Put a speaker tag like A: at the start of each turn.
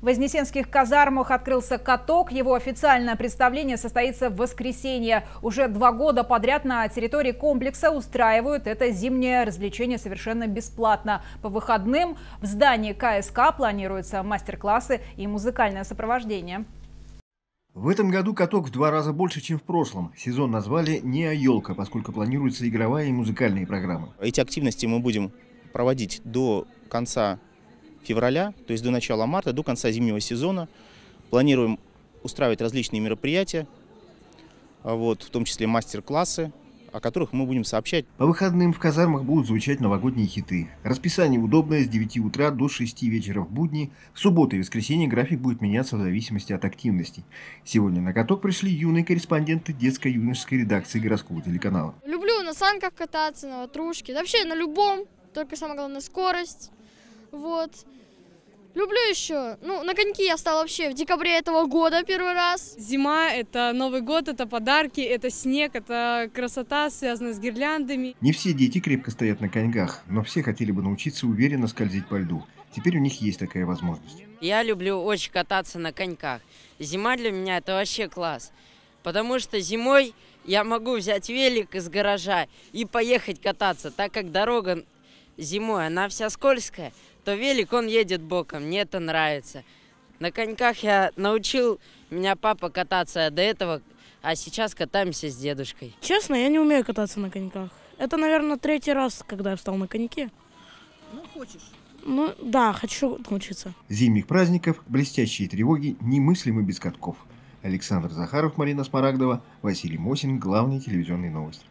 A: В Вознесенских казармах открылся каток. Его официальное представление состоится в воскресенье. Уже два года подряд на территории комплекса устраивают это зимнее развлечение совершенно бесплатно. По выходным в здании КСК планируются мастер-классы и музыкальное сопровождение.
B: В этом году каток в два раза больше, чем в прошлом. Сезон назвали «Не о елка», поскольку планируются игровая и музыкальные программы. Эти
C: активности мы будем проводить до конца февраля, то есть до начала марта, до конца зимнего сезона. Планируем устраивать различные мероприятия, а вот, в том числе мастер-классы, о которых мы будем сообщать.
B: По выходным в казармах будут звучать новогодние хиты. Расписание удобное с 9 утра до 6 вечера в будни. В субботу и воскресенье график будет меняться в зависимости от активности. Сегодня на каток пришли юные корреспонденты детско-юношеской редакции городского телеканала.
D: Люблю на санках кататься, на ватрушке, да вообще на любом, только самое главное скорость. Вот. Люблю еще. Ну, на коньки я стала вообще в декабре этого года первый раз. Зима – это Новый год, это
A: подарки, это снег, это красота, связанная с гирляндами.
B: Не все дети крепко стоят на коньках, но все хотели бы научиться уверенно скользить по льду. Теперь у них есть такая возможность.
D: Я люблю очень кататься на коньках. Зима для меня – это вообще класс. Потому что зимой я могу взять велик из гаража и поехать кататься, так как дорога зимой, она вся скользкая – то велик, он едет боком, мне это нравится. На коньках я научил меня папа кататься до этого, а сейчас катаемся с дедушкой.
A: Честно, я не умею кататься на коньках. Это, наверное, третий раз, когда я встал на коньке. Ну, хочешь? Ну, да, хочу научиться.
B: Зимних праздников, блестящие тревоги, немыслимы без катков. Александр Захаров, Марина Смарагдова, Василий Мосин, главные телевизионные новости.